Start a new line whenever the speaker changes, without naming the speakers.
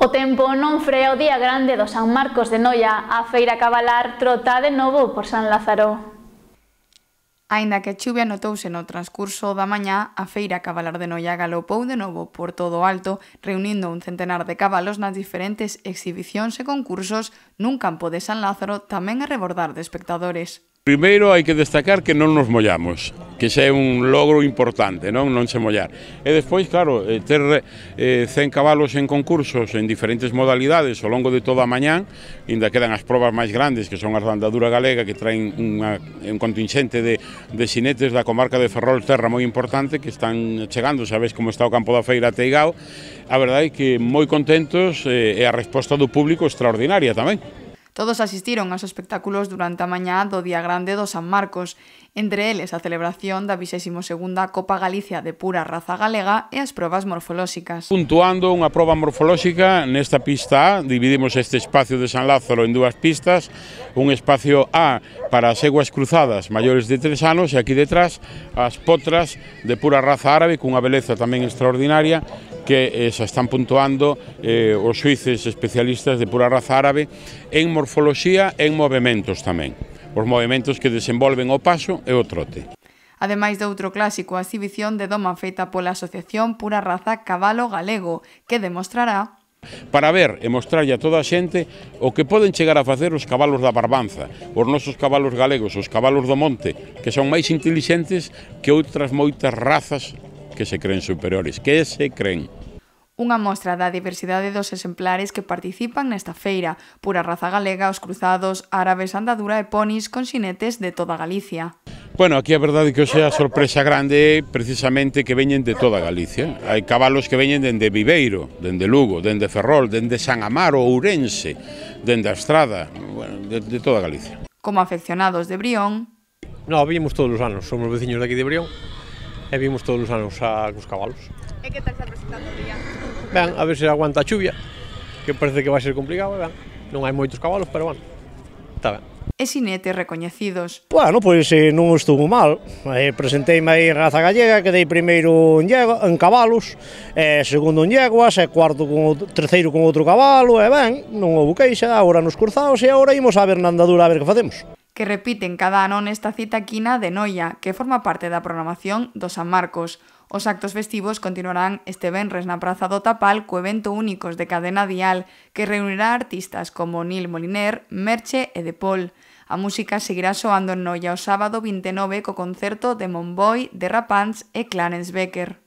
O tempo non frea o día grande do San Marcos de Noia, a feira cabalar trota de novo por San Lázaro. Aínda que a chuvia notouse no transcurso da mañá, a feira cabalar de Noia galopou de novo por todo o alto, reunindo un centenar de cabalos nas diferentes exhibicións e concursos nun campo de San Lázaro tamén a rebordar de espectadores.
Primeiro hai que destacar que non nos mollamos que xa é un logro importante, non non se mollar. E despois, claro, eh, ter eh, 100 cabalos en concursos en diferentes modalidades ao longo de toda a mañán, ainda quedan as probas máis grandes, que son as da andadura galega, que traen unha, un contingente de, de xinetes da comarca de Ferrol Terra moi importante, que están chegando, sabes como está o campo da Feira Teigao, a verdade é que moi contentos eh, e a resposta do público extraordinaria tamén.
Todos asistiron aos espectáculos durante a mañá do Día Grande do San Marcos, entre eles a celebración da 22ª Copa Galicia de pura raza galega e as probas morfolóxicas.
Puntuando unha proba morfolóxica nesta pista A, dividimos este espacio de San Lázaro en dúas pistas, un espacio A para as eguas cruzadas maiores de tres anos e aquí detrás as potras de pura raza árabe cunha beleza tamén extraordinaria que eh, xa están puntuando eh, os suíces especialistas de pura raza árabe en morfoloxía e en movimentos tamén, os movimentos que desenvolven o paso e o trote.
Ademais de outro clásico, a exhibición de doma feita pola Asociación Pura Raza Cabalo Galego, que demostrará
para ver e mostrarlle a toda a xente o que poden chegar a facer os cabalos da barbanza, os nosos cabalos galegos, os cabalos do monte, que son máis intelixentes que outras moitas razas que se creen superiores, que se creen.
Unha mostra da diversidade dos exemplares que participan nesta feira, pura raza galega, os cruzados, árabes, andadura e ponis con xinetes de toda Galicia.
Bueno, aquí a verdade que hoxe a sorpresa grande precisamente que veñen de toda Galicia. Hai cabalos que veñen dende Viveiro, dende Lugo, dende Ferrol, dende San Amaro, Ourense, dende a Estrada, bueno, de, de toda Galicia.
Como afeccionados de Brión...
No, vimos todos os anos, somos veciños de aquí de Brión e vimos todos os anos a, os cabalos.
E que tal se presentando o día?
Ben, a ver se aguanta a chuvia, que parece que vai ser complicado, ben. Non hai moitos cabalos, pero bueno, está ben
e sinetes recoñecidos.
Bueno, pois eh, non estou mal. Eh, presenteime aí en raza gallega, quedei primeiro en, llego, en cabalos, eh, segundo en yeguas, e eh, cuarto con outro, terceiro con outro cabalo, e eh, ben, non houve queixa, agora nos cruzados e agora imos a ver na andadura a ver que facemos
que repiten cada ano nesta cita quina de Noia, que forma parte da programación do San Marcos, Os actos festivos continuarán este venres na Praza do Tapal co evento únicos de cadena dial que reunirá artistas como Neil Moliner, Merche e De Paul. A música seguirá soando en Noia o sábado 29 co concerto de Monboy, de Rapants e Clarence Becker.